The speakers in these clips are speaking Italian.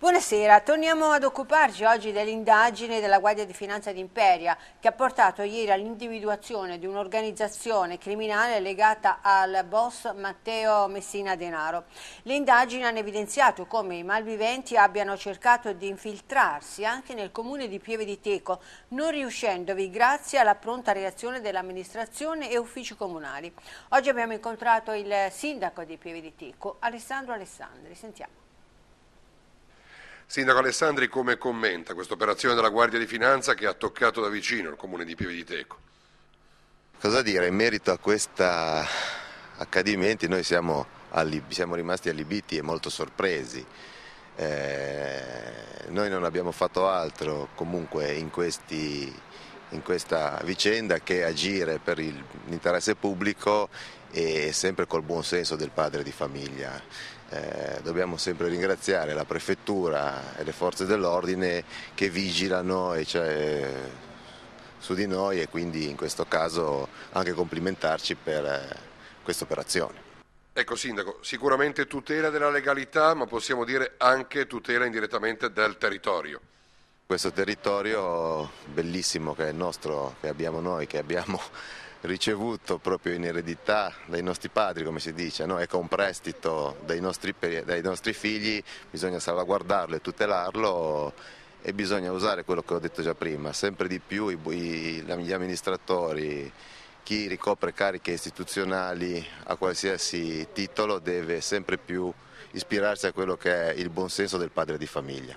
Buonasera, torniamo ad occuparci oggi dell'indagine della Guardia di Finanza di Imperia che ha portato ieri all'individuazione di un'organizzazione criminale legata al boss Matteo Messina Denaro. Le indagini hanno evidenziato come i malviventi abbiano cercato di infiltrarsi anche nel comune di Pieve di Teco, non riuscendovi grazie alla pronta reazione dell'amministrazione e uffici comunali. Oggi abbiamo incontrato il sindaco di Pieve di Teco, Alessandro Alessandri. Sentiamo. Sindaco Alessandri, come commenta questa operazione della Guardia di Finanza che ha toccato da vicino il comune di Pieve di Teco? Cosa dire, in merito a questi accadimenti noi siamo, siamo rimasti allibiti e molto sorpresi. Eh, noi non abbiamo fatto altro comunque in, questi, in questa vicenda che agire per l'interesse pubblico e sempre col buon senso del padre di famiglia eh, dobbiamo sempre ringraziare la prefettura e le forze dell'ordine che vigilano e cioè, su di noi e quindi in questo caso anche complimentarci per eh, questa operazione. Ecco Sindaco, sicuramente tutela della legalità ma possiamo dire anche tutela indirettamente del territorio. Questo territorio bellissimo che è il nostro, che abbiamo noi, che abbiamo ricevuto proprio in eredità dai nostri padri, come si dice, no? ecco un prestito dai nostri, dai nostri figli, bisogna salvaguardarlo e tutelarlo e bisogna usare quello che ho detto già prima, sempre di più gli amministratori, chi ricopre cariche istituzionali a qualsiasi titolo deve sempre più ispirarsi a quello che è il buonsenso del padre di famiglia.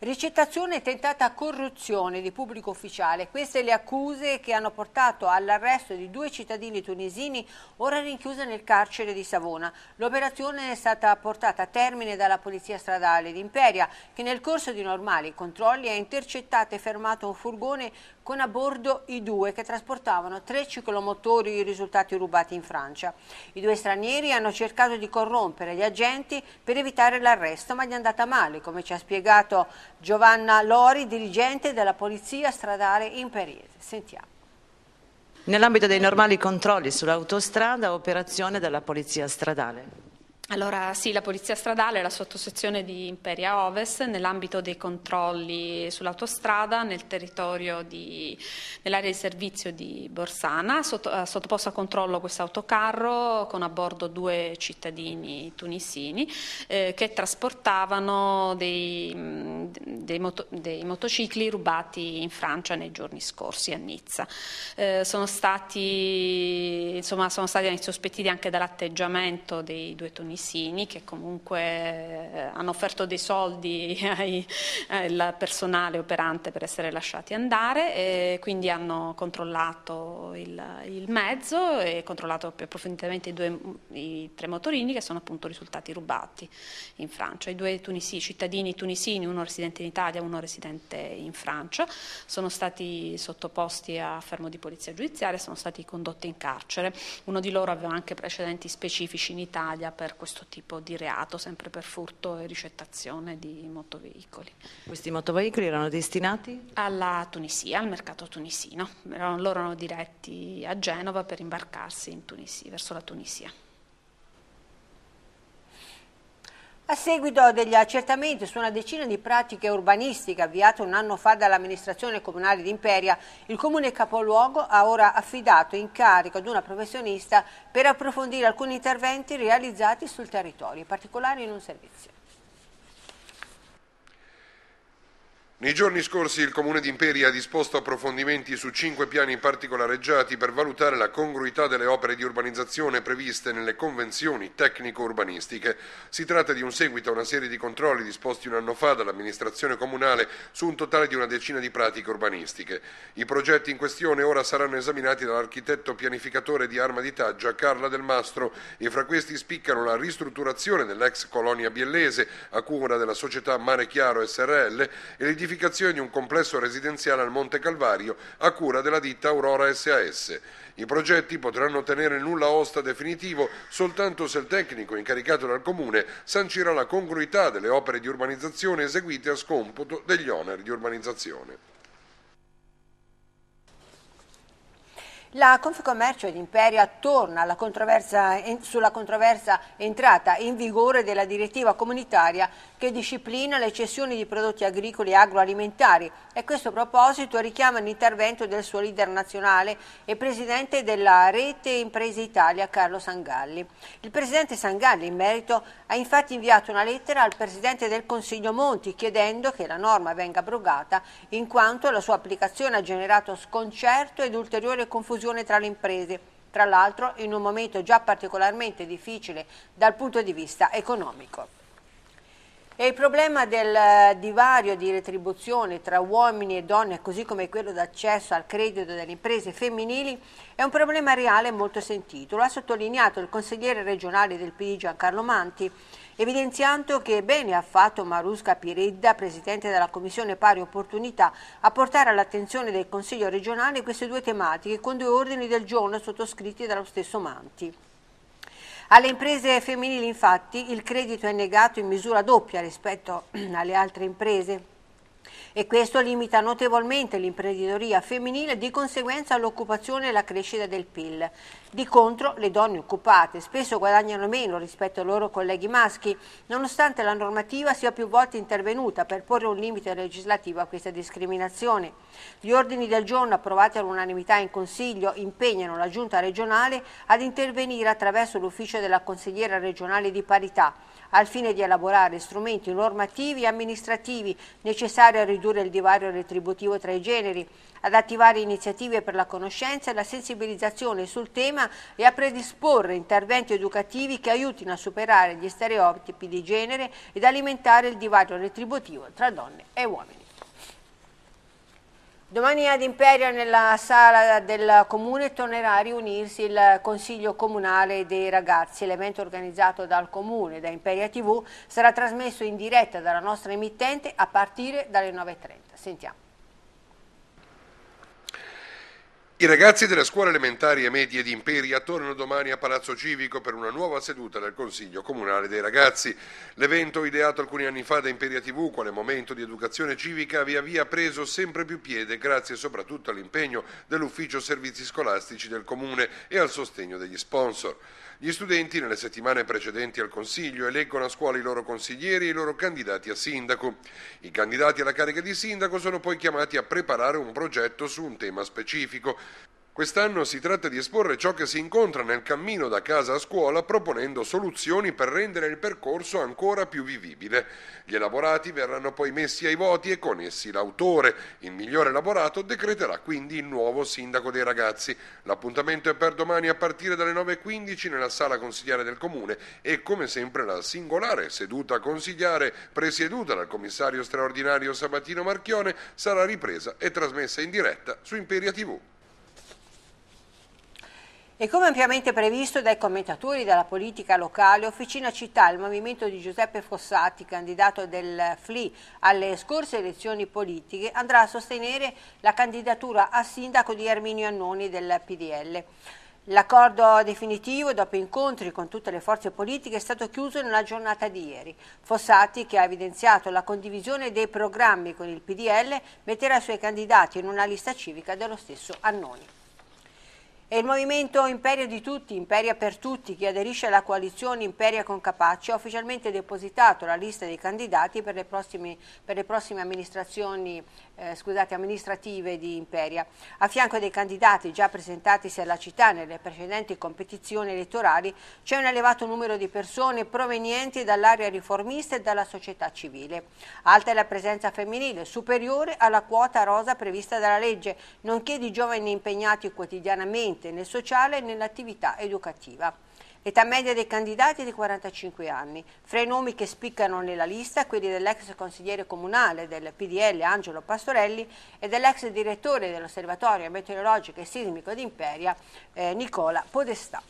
Ricettazione e tentata corruzione di pubblico ufficiale, queste le accuse che hanno portato all'arresto di due cittadini tunisini ora rinchiusi nel carcere di Savona. L'operazione è stata portata a termine dalla polizia stradale di Imperia che nel corso di normali controlli ha intercettato e fermato un furgone con a bordo i due che trasportavano tre ciclomotori risultati rubati in Francia. I due stranieri hanno cercato di corrompere gli agenti per evitare l'arresto, ma gli è andata male, come ci ha spiegato Giovanna Lori, dirigente della Polizia Stradale in Periese. Sentiamo. Nell'ambito dei normali controlli sull'autostrada, operazione della Polizia Stradale. Allora sì, la Polizia Stradale è la sottosezione di Imperia Ovest nell'ambito dei controlli sull'autostrada nel territorio nell'area di servizio di Borsana, sotto, eh, sottoposto a controllo questo autocarro con a bordo due cittadini tunisini eh, che trasportavano dei, dei, moto, dei, motocicli rubati in Francia nei giorni scorsi a Nizza. Eh, sono, stati, insomma, sono stati sospettiti anche dall'atteggiamento dei due tunisini Bisini che comunque eh, hanno offerto dei soldi al personale operante per essere lasciati andare e quindi hanno controllato il, il, mezzo e controllato più approfonditamente i, due, i, tre motorini che sono appunto risultati rubati in Francia. I due tunisi, cittadini tunisini, uno residente in Italia e uno residente in Francia, sono stati sottoposti a fermo di polizia giudiziaria, e sono stati condotti in carcere. Uno di loro aveva anche precedenti specifici in Italia per questo questo tipo di reato, sempre per furto e ricettazione di motoveicoli. Questi motoveicoli erano destinati? Alla Tunisia, al mercato tunisino. loro erano diretti a Genova per imbarcarsi in Tunisia, verso la Tunisia. A seguito degli accertamenti su una decina di pratiche urbanistiche avviate un anno fa dall'amministrazione comunale di Imperia, il comune capoluogo ha ora affidato incarico ad una professionista per approfondire alcuni interventi realizzati sul territorio, in particolare in un servizio. Nei giorni scorsi il Comune di Imperia ha disposto approfondimenti su cinque piani particolareggiati per valutare la congruità delle opere di urbanizzazione previste nelle convenzioni tecnico-urbanistiche. Si tratta di un seguito a una serie di controlli disposti un anno fa dall'amministrazione comunale su un totale di una decina di pratiche urbanistiche. I progetti in questione ora saranno esaminati dall'architetto pianificatore di Arma di Taggia Carla Del Mastro e fra questi spiccano la ristrutturazione dell'ex colonia biellese a cura della società Mare Chiaro SRL e l'edificio l'identificazione di un complesso residenziale al Monte Calvario a cura della ditta Aurora SAS. I progetti potranno ottenere nulla osta definitivo soltanto se il tecnico incaricato dal Comune sancirà la congruità delle opere di urbanizzazione eseguite a scomputo degli oneri di urbanizzazione. La Confcommercio ed Imperia torna controversa, sulla controversa entrata in vigore della direttiva comunitaria che disciplina le cessioni di prodotti agricoli e agroalimentari e a questo proposito richiama l'intervento del suo leader nazionale e presidente della rete Imprese Italia Carlo Sangalli. Il presidente Sangalli in merito ha infatti inviato una lettera al presidente del Consiglio Monti chiedendo che la norma venga abrogata in quanto la sua applicazione ha generato sconcerto ed ulteriore confusione cooperazione tra le imprese, tra l'altro in un momento già particolarmente difficile dal punto di vista economico. E il problema del eh, divario di retribuzione tra uomini e donne, così come quello d'accesso al credito delle imprese femminili, è un problema reale e molto sentito. Lo ha sottolineato il consigliere regionale del PD Giancarlo Manti, evidenziando che bene ha fatto Marusca Piredda, presidente della Commissione Pari Opportunità, a portare all'attenzione del Consiglio regionale queste due tematiche con due ordini del giorno sottoscritti dallo stesso Manti. Alle imprese femminili infatti il credito è negato in misura doppia rispetto alle altre imprese e questo limita notevolmente l'imprenditoria femminile e di conseguenza l'occupazione e la crescita del PIL. Di contro le donne occupate spesso guadagnano meno rispetto ai loro colleghi maschi, nonostante la normativa sia più volte intervenuta per porre un limite legislativo a questa discriminazione. Gli ordini del giorno approvati all'unanimità in Consiglio impegnano la Giunta regionale ad intervenire attraverso l'ufficio della consigliera regionale di parità al fine di elaborare strumenti normativi e amministrativi necessari a ridurre il divario retributivo tra i generi, ad attivare iniziative per la conoscenza e la sensibilizzazione sul tema e a predisporre interventi educativi che aiutino a superare gli stereotipi di genere ed alimentare il divario retributivo tra donne e uomini. Domani ad Imperia nella sala del comune tornerà a riunirsi il Consiglio Comunale dei Ragazzi. L'evento organizzato dal comune, da Imperia TV, sarà trasmesso in diretta dalla nostra emittente a partire dalle 9.30. Sentiamo. I ragazzi della scuola elementare e medie di Imperia tornano domani a Palazzo Civico per una nuova seduta del Consiglio Comunale dei Ragazzi. L'evento ideato alcuni anni fa da Imperia TV, quale momento di educazione civica, via via preso sempre più piede grazie soprattutto all'impegno dell'Ufficio Servizi Scolastici del Comune e al sostegno degli sponsor. Gli studenti nelle settimane precedenti al Consiglio eleggono a scuola i loro consiglieri e i loro candidati a sindaco. I candidati alla carica di sindaco sono poi chiamati a preparare un progetto su un tema specifico. Quest'anno si tratta di esporre ciò che si incontra nel cammino da casa a scuola proponendo soluzioni per rendere il percorso ancora più vivibile. Gli elaborati verranno poi messi ai voti e con essi l'autore, il migliore elaborato, decreterà quindi il nuovo sindaco dei ragazzi. L'appuntamento è per domani a partire dalle 9.15 nella sala consigliare del comune e come sempre la singolare seduta consigliare presieduta dal commissario straordinario Sabatino Marchione sarà ripresa e trasmessa in diretta su Imperia TV. E come ampiamente previsto dai commentatori della politica locale, Officina Città, il movimento di Giuseppe Fossati, candidato del FLI alle scorse elezioni politiche, andrà a sostenere la candidatura a sindaco di Erminio Annoni del PDL. L'accordo definitivo, dopo incontri con tutte le forze politiche, è stato chiuso nella giornata di ieri. Fossati, che ha evidenziato la condivisione dei programmi con il PDL, metterà i suoi candidati in una lista civica dello stesso Annoni. E il movimento Imperia di tutti, Imperia per tutti, che aderisce alla coalizione Imperia con Capaci, ha ufficialmente depositato la lista dei candidati per le prossime, per le prossime amministrazioni eh, scusate, amministrative di Imperia. A fianco dei candidati già presentatisi alla città nelle precedenti competizioni elettorali c'è un elevato numero di persone provenienti dall'area riformista e dalla società civile. Alta è la presenza femminile, superiore alla quota rosa prevista dalla legge, nonché di giovani impegnati quotidianamente ambiente, nel sociale e nell'attività educativa. L'età media dei candidati è di 45 anni. Fra i nomi che spiccano nella lista quelli dell'ex consigliere comunale del PDL Angelo Pastorelli e dell'ex direttore dell'Osservatorio Meteorologico e Sismico d'Imperia eh, Nicola Podestà.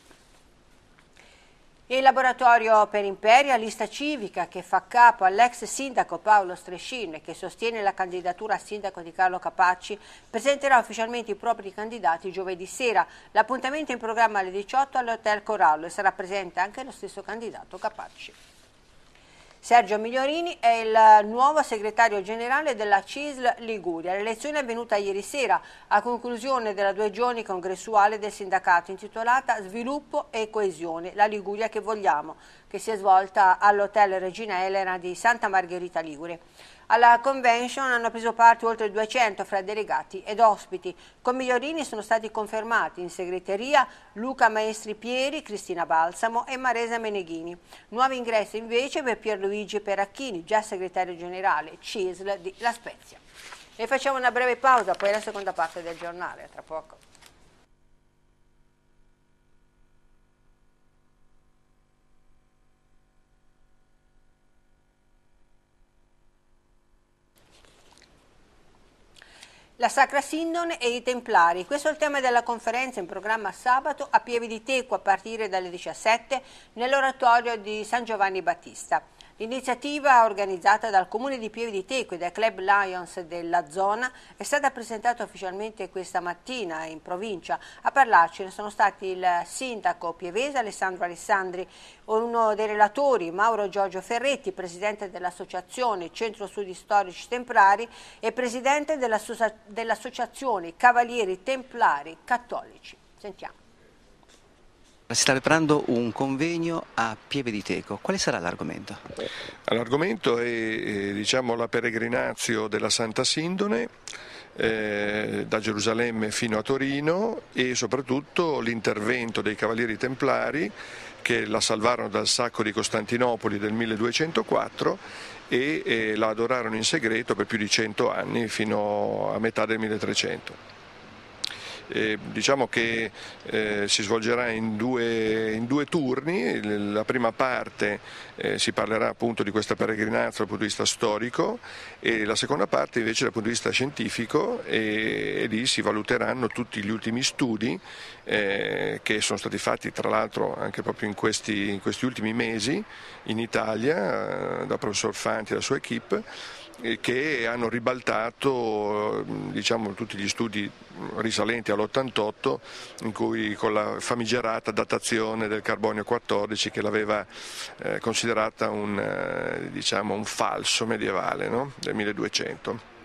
Il laboratorio per Imperia, lista civica che fa capo all'ex sindaco Paolo Strescin che sostiene la candidatura a sindaco di Carlo Capacci, presenterà ufficialmente i propri candidati giovedì sera. L'appuntamento è in programma alle 18 all'Hotel Corallo e sarà presente anche lo stesso candidato Capacci. Sergio Migliorini è il nuovo segretario generale della CISL Liguria. L'elezione è avvenuta ieri sera a conclusione della due giorni congressuale del sindacato intitolata Sviluppo e coesione, la Liguria che vogliamo che si è svolta all'Hotel Regina Elena di Santa Margherita Ligure. Alla convention hanno preso parte oltre 200 fra delegati ed ospiti. Con Migliorini sono stati confermati in segreteria Luca Maestri Pieri, Cristina Balsamo e Maresa Meneghini. Nuovi ingressi invece per Pierluigi Peracchini, già segretario generale CISL di La Spezia. E facciamo una breve pausa, poi la seconda parte del giornale, tra poco. La Sacra Sindone e i Templari. Questo è il tema della conferenza in programma sabato a Pieve di Teco a partire dalle 17 nell'oratorio di San Giovanni Battista. L'iniziativa organizzata dal Comune di Pieve di Teco e dai Club Lions della zona è stata presentata ufficialmente questa mattina in provincia. A parlarci sono stati il sindaco pievese Alessandro Alessandri, uno dei relatori Mauro Giorgio Ferretti, presidente dell'associazione Centro Studi Storici Templari e presidente dell'associazione Cavalieri Templari Cattolici. Sentiamo. Si sta preparando un convegno a Pieve di Teco. Quale sarà l'argomento? L'argomento è eh, diciamo, la peregrinazio della Santa Sindone eh, da Gerusalemme fino a Torino e soprattutto l'intervento dei Cavalieri Templari che la salvarono dal sacco di Costantinopoli del 1204 e eh, la adorarono in segreto per più di 100 anni fino a metà del 1300. Eh, diciamo che eh, si svolgerà in due, in due, turni, la prima parte eh, si parlerà appunto di questa peregrinanza dal punto di vista storico e la seconda parte invece dal punto di vista scientifico e, e lì si valuteranno tutti gli ultimi studi eh, che sono stati fatti tra l'altro anche proprio in questi, in questi ultimi mesi in Italia eh, dal professor Fanti e la sua equip che hanno ribaltato diciamo, tutti gli studi risalenti all'88 in cui con la famigerata datazione del carbonio 14 che l'aveva eh, considerata un, eh, diciamo, un, falso medievale no? del 1200.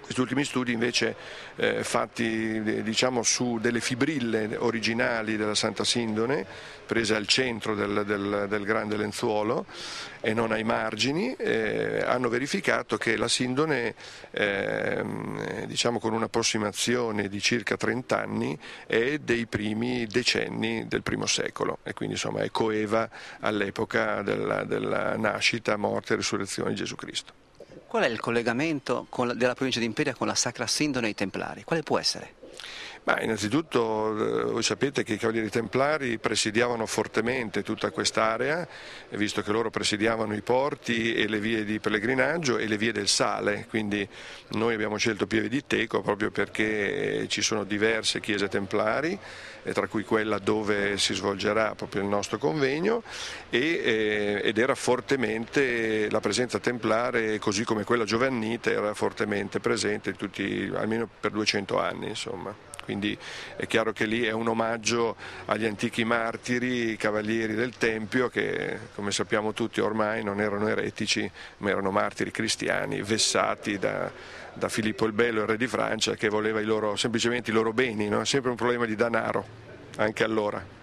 Questi ultimi studi invece eh, fatti eh, diciamo, su delle fibrille originali della Santa Sindone, prese al centro del, del, del grande lenzuolo e non ai margini, eh, hanno verificato che la Sindone, eh, diciamo con un'approssimazione di circa 30 anni, è dei primi decenni del primo secolo e quindi insomma è coeva all'epoca della, della nascita, morte e risurrezione di Gesù Cristo. Qual è il collegamento con, della provincia di Imperia con la Sacra Sindone e i Templari? Quale può essere? Ma innanzitutto eh, voi sapete che i Cavalieri Templari presidiavano fortemente tutta quest'area, eh, visto che loro presidiavano i porti e le vie di pellegrinaggio e le vie del sale, quindi noi abbiamo scelto Pieve di Teco proprio perché eh, ci sono diverse chiese templari, tra cui quella dove si svolgerà proprio il nostro convegno, ed era fortemente la presenza templare, così come quella giovannita, era fortemente presente tutti, almeno per 200 anni. Insomma quindi è chiaro che lì è un omaggio agli antichi martiri, i cavalieri del Tempio che come sappiamo tutti ormai non erano eretici ma erano martiri cristiani vessati da, da Filippo il Bello, il re di Francia, che voleva i loro, semplicemente i loro beni, no? sempre un problema di danaro, anche allora.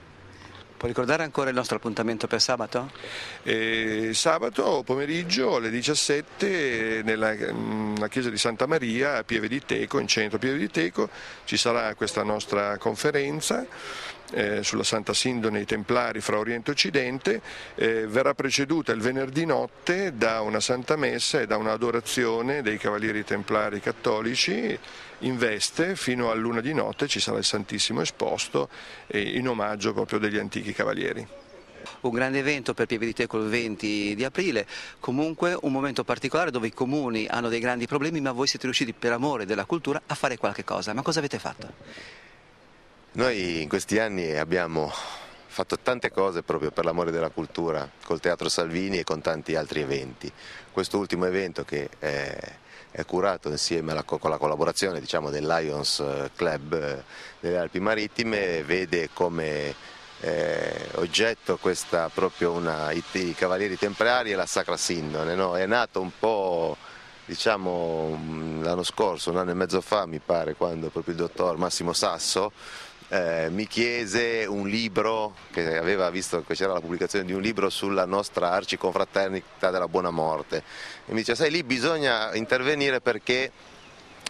Può ricordare ancora il nostro appuntamento per sabato? Eh, sabato pomeriggio alle 17 nella, nella, mm, chiesa di Santa Maria a Pieve di Teco, in centro Pieve di Teco, ci sarà questa nostra conferenza eh, sulla Santa Sindone i Templari fra Oriente e Occidente, eh, verrà preceduta il venerdì notte da una Santa Messa e da un'adorazione dei Cavalieri Templari cattolici in veste, fino a luna di notte ci sarà il Santissimo esposto eh, in omaggio proprio degli antichi Cavalieri un grande evento per Pieve di Teco il 20 di aprile, comunque un momento particolare dove i comuni hanno dei grandi problemi ma voi siete riusciti per amore della cultura a fare qualche cosa, ma cosa avete fatto? Noi in questi anni abbiamo fatto tante cose proprio per l'amore della cultura col Teatro Salvini e con tanti altri eventi. Questo ultimo evento che è, è curato insieme alla, con la collaborazione diciamo, del Lions eh, Club eh, delle Alpi Marittime vede come eh, oggetto questa proprio una, i, i, Cavalieri Templari e la Sacra Sindone. No? È nato un po' diciamo l'anno scorso, un anno e mezzo fa mi pare, quando proprio il dottor Massimo Sasso eh, mi chiese un libro, che aveva visto che c'era la pubblicazione di un libro sulla nostra arciconfraternita della buona morte, e mi dice sai lì bisogna intervenire perché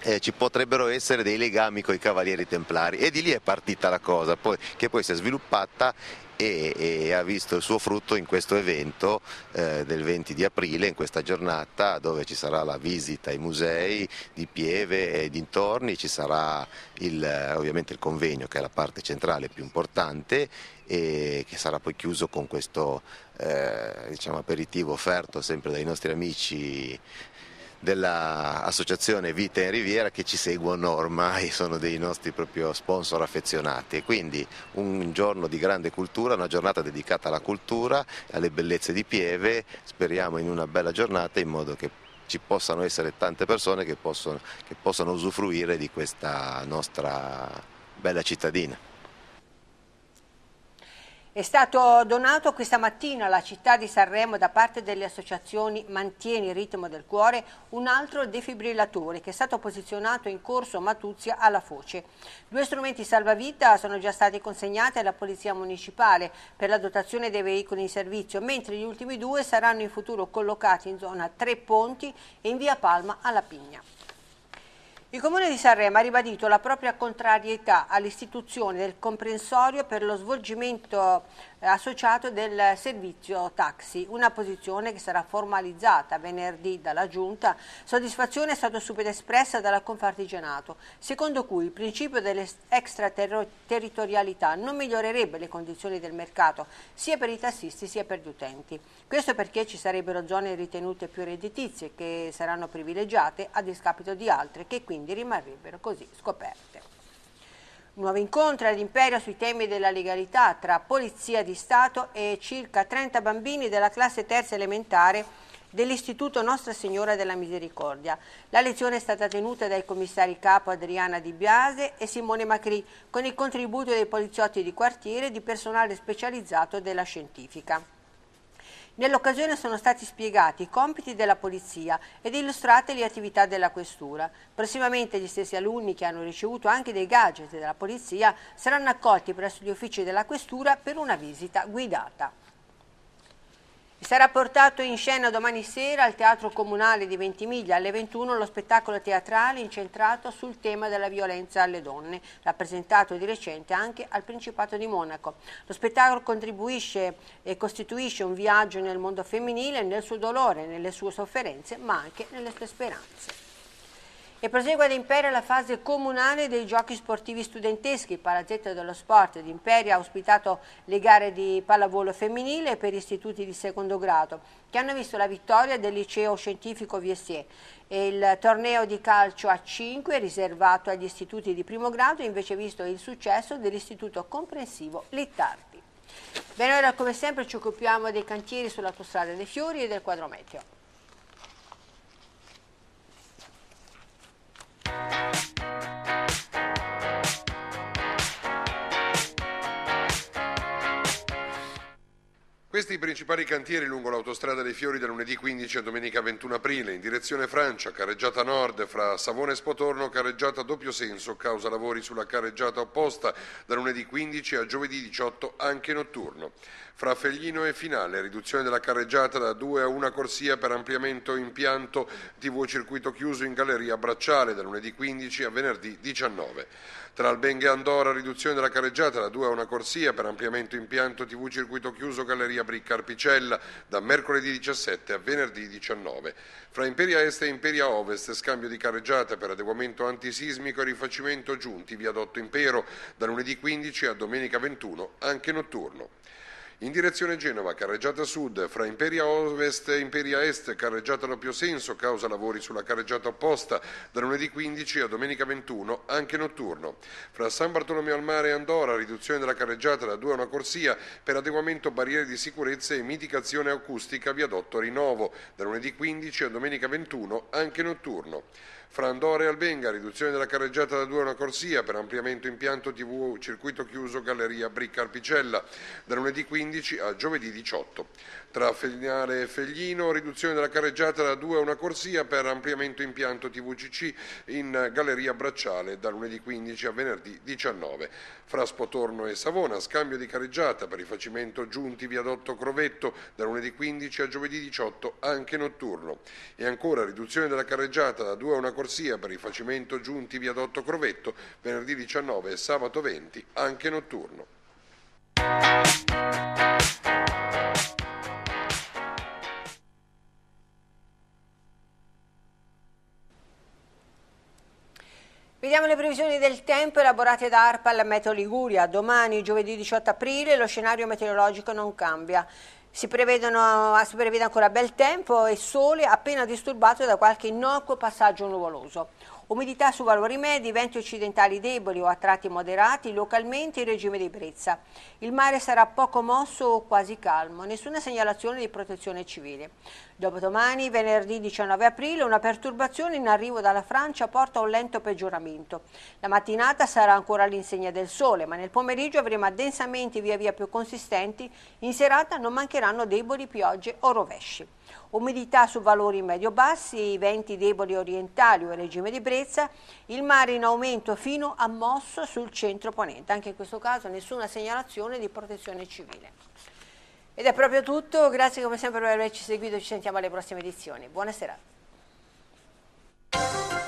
eh, ci potrebbero essere dei legami con i Cavalieri Templari e di lì è partita la cosa poi, che poi si è sviluppata e, e, ha visto il suo frutto in questo evento eh, del 20 di aprile, in questa giornata dove ci sarà la visita ai musei di Pieve e dintorni, ci sarà il, eh, ovviamente il convegno che è la parte centrale più importante e che sarà poi chiuso con questo eh, diciamo, aperitivo offerto sempre dai nostri amici dell'associazione Vita in Riviera che ci seguono ormai, sono dei nostri proprio sponsor affezionati quindi un giorno di grande cultura, una giornata dedicata alla cultura, alle bellezze di Pieve, speriamo in una bella giornata in modo che ci possano essere tante persone che possano, che possano usufruire di questa nostra bella cittadina. È stato donato questa mattina alla città di Sanremo da parte delle associazioni Mantieni il ritmo del cuore un altro defibrillatore che è stato posizionato in corso Matuzia alla Foce. Due strumenti salvavita sono già stati consegnati alla Polizia Municipale per la dotazione dei veicoli in servizio, mentre gli ultimi due saranno in futuro collocati in zona Tre Ponti e in via Palma alla Pigna. Il Comune di Sanremo ha ribadito la propria contrarietà all'istituzione del comprensorio per lo svolgimento associato del servizio taxi, una posizione che sarà formalizzata venerdì dalla Giunta. Soddisfazione è stata subito espressa dalla Confartigianato, secondo cui il principio dell'extraterritorialità non migliorerebbe le condizioni del mercato sia per i tassisti sia per gli utenti. Questo perché ci sarebbero zone ritenute più redditizie che saranno privilegiate a discapito di altre che quindi rimarrebbero così scoperte. Nuovo incontro all'Impero sui temi della legalità tra Polizia di Stato e circa 30 bambini della classe terza elementare dell'Istituto Nostra Signora della Misericordia. La lezione è stata tenuta dai commissari capo Adriana Di Biase e Simone Macri con il contributo dei poliziotti di quartiere e di personale specializzato della scientifica. Nell'occasione sono stati spiegati i compiti della Polizia ed illustrate le attività della Questura. Prossimamente gli stessi alunni che hanno ricevuto anche dei gadget della Polizia saranno accolti presso gli uffici della Questura per una visita guidata. Sarà portato in scena domani sera al Teatro Comunale di Ventimiglia alle 21 lo spettacolo teatrale incentrato sul tema della violenza alle donne, rappresentato di recente anche al Principato di Monaco. Lo spettacolo contribuisce e costituisce un viaggio nel mondo femminile, nel suo dolore, nelle sue sofferenze, ma anche nelle sue speranze. E prosegue ad Imperia la fase comunale dei giochi sportivi studenteschi. Il Palazzetto dello Sport di Imperia ha ospitato le gare di pallavolo femminile per istituti di secondo grado, che hanno visto la vittoria del liceo scientifico Viessier. Il torneo di calcio a 5, riservato agli istituti di primo grado, ha invece visto il successo dell'istituto comprensivo Littardi. Bene, ora come sempre ci occupiamo dei cantieri sull'autostrada dei Fiori e del quadro meteo. Questi i principali cantieri lungo l'autostrada dei Fiori da lunedì 15 a domenica 21 aprile, in direzione Francia, carreggiata nord, fra Savone e Spotorno, carreggiata a doppio senso, causa lavori sulla carreggiata opposta, da lunedì 15 a giovedì 18 anche notturno. Fra Feglino e Finale, riduzione della carreggiata da 2 a 1 corsia per ampliamento impianto TV circuito chiuso in galleria Bracciale, da lunedì 15 a venerdì 19. Tra Albenga e Andorra, riduzione della carreggiata da 2 a 1 corsia per ampliamento impianto TV circuito chiuso galleria Capri-Carpicella da mercoledì 17 a venerdì 19. Fra Imperia Est e Imperia Ovest scambio di carreggiata per adeguamento antisismico e rifacimento giunti via Dotto Impero da lunedì 15 a domenica 21 anche notturno. In direzione Genova, carreggiata sud, fra Imperia Ovest e Imperia Est, carreggiata doppio senso, causa lavori sulla carreggiata opposta, da lunedì 15 a domenica 21, anche notturno. Fra San Bartolomeo al Mare e Andorra, riduzione della carreggiata da 2 a una corsia per adeguamento barriere di sicurezza e mitigazione acustica viadotto rinnovo, da lunedì 15 a domenica 21, anche notturno. Fra Andore e Albenga, riduzione della carreggiata da due a una corsia per ampliamento impianto TV circuito chiuso Galleria Bricca Arpicella da lunedì 15 a giovedì 18. Tra Fegnale e Feglino, riduzione della carreggiata da due a una corsia per ampliamento impianto TVCC in Galleria Bracciale da lunedì 15 a venerdì 19. Fra Spotorno e Savona, scambio di carreggiata per rifacimento giunti viadotto Crovetto da lunedì 15 a giovedì 18 anche notturno. E ancora riduzione della carreggiata da due a una corsia corsia per rifacimento giunti viadotto Crovetto venerdì 19 e sabato 20 anche notturno. Vediamo le previsioni del tempo elaborate da ARPA al Meteo Liguria. Domani, giovedì 18 aprile, lo scenario meteorologico non cambia. Si, prevedono, si prevede ancora bel tempo e sole appena disturbato da qualche innocuo passaggio nuvoloso. Umidità su valori medi, venti occidentali deboli o a tratti moderati, localmente in regime di brezza. Il mare sarà poco mosso o quasi calmo, nessuna segnalazione di protezione civile. Dopodomani, venerdì 19 aprile, una perturbazione in arrivo dalla Francia porta a un lento peggioramento. La mattinata sarà ancora all'insegna del sole, ma nel pomeriggio avremo addensamenti via via più consistenti. In serata non mancheranno deboli piogge o rovesci. Umidità su valori medio-bassi, venti deboli orientali o regime di brezza, il mare in aumento fino a Mosso sul centro ponente. Anche in questo caso nessuna segnalazione di protezione civile. Ed è proprio tutto, grazie come sempre per averci seguito, ci sentiamo alle prossime edizioni. Buona serata.